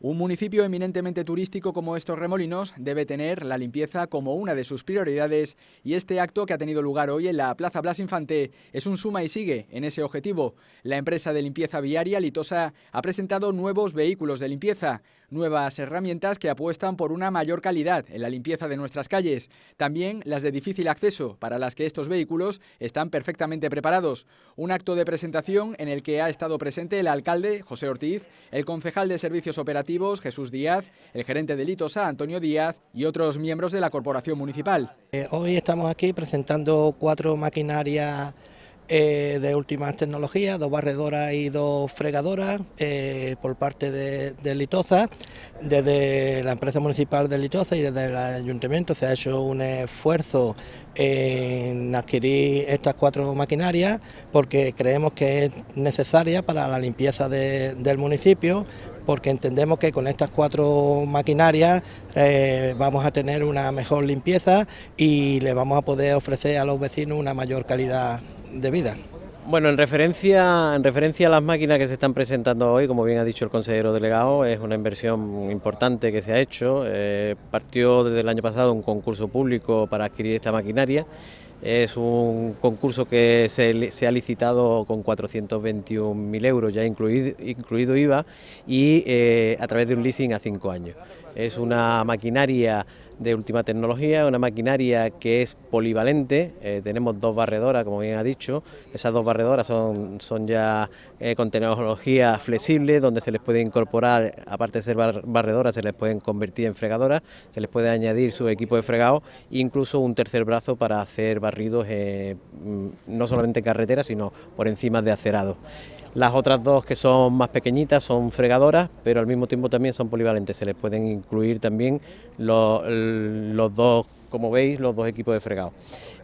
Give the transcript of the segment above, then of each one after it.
Un municipio eminentemente turístico como estos remolinos debe tener la limpieza como una de sus prioridades y este acto que ha tenido lugar hoy en la Plaza Blas Infante es un suma y sigue en ese objetivo. La empresa de limpieza viaria Litosa ha presentado nuevos vehículos de limpieza nuevas herramientas que apuestan por una mayor calidad en la limpieza de nuestras calles, también las de difícil acceso, para las que estos vehículos están perfectamente preparados. Un acto de presentación en el que ha estado presente el alcalde, José Ortiz, el concejal de Servicios Operativos, Jesús Díaz, el gerente de Litosa, Antonio Díaz, y otros miembros de la Corporación Municipal. Eh, hoy estamos aquí presentando cuatro maquinarias eh, de últimas tecnologías, dos barredoras y dos fregadoras eh, por parte de, Litoza. Desde la empresa municipal de Litoza y desde el ayuntamiento se ha hecho un esfuerzo en adquirir estas cuatro maquinarias porque creemos que es necesaria para la limpieza del municipio, porque entendemos que con estas cuatro maquinarias eh, vamos a tener una mejor limpieza y le vamos a poder ofrecer a los vecinos una mayor calidad de vida. Bueno, en referencia, en referencia a las máquinas que se están presentando hoy, como bien ha dicho el consejero delegado, es una inversión importante que se ha hecho. Eh, partió desde el año pasado un concurso público para adquirir esta maquinaria. Es un concurso que se, ha licitado con 421.000 euros, ya incluido, IVA, y eh, a través de un leasing a cinco años. Es una maquinaria de última tecnología, una maquinaria que es polivalente, eh, tenemos dos barredoras, como bien ha dicho, esas dos barredoras son, son ya eh, con tecnología flexible, donde se les puede incorporar, aparte de ser barredoras, se les pueden convertir en fregadoras, se les puede añadir su equipo de fregado, incluso un tercer brazo para hacer barridos eh, mm, no solamente en carretera, sino por encima de acerado. Las otras dos que son más pequeñitas son fregadoras, pero al mismo tiempo también son polivalentes. Se les pueden incluir también los, los dos como veis, los dos equipos de fregado.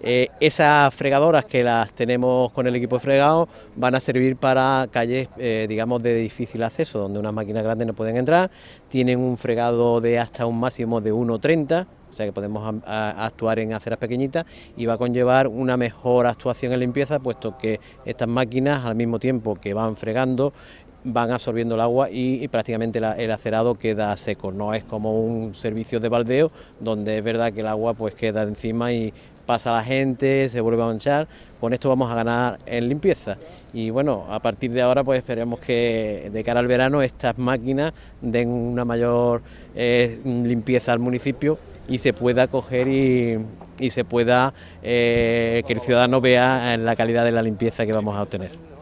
Eh, esas fregadoras que las tenemos con el equipo de fregado van a servir para calles, eh, digamos, de difícil acceso, donde unas máquinas grandes no pueden entrar. Tienen un fregado de hasta un máximo de 1,30, o sea que podemos actuar en aceras pequeñitas y va a conllevar una mejor actuación en limpieza, puesto que estas máquinas, al mismo tiempo que van fregando, van absorbiendo el agua y, prácticamente el acerado queda seco. No es como un servicio de baldeo donde es verdad que el agua pues queda encima y pasa la gente, se vuelve a manchar. Con esto vamos a ganar en limpieza. Y bueno, a partir de ahora pues esperemos que de cara al verano estas máquinas den una mayor eh, limpieza al municipio y se pueda coger y, se pueda eh, que el ciudadano vea la calidad de la limpieza que vamos a obtener.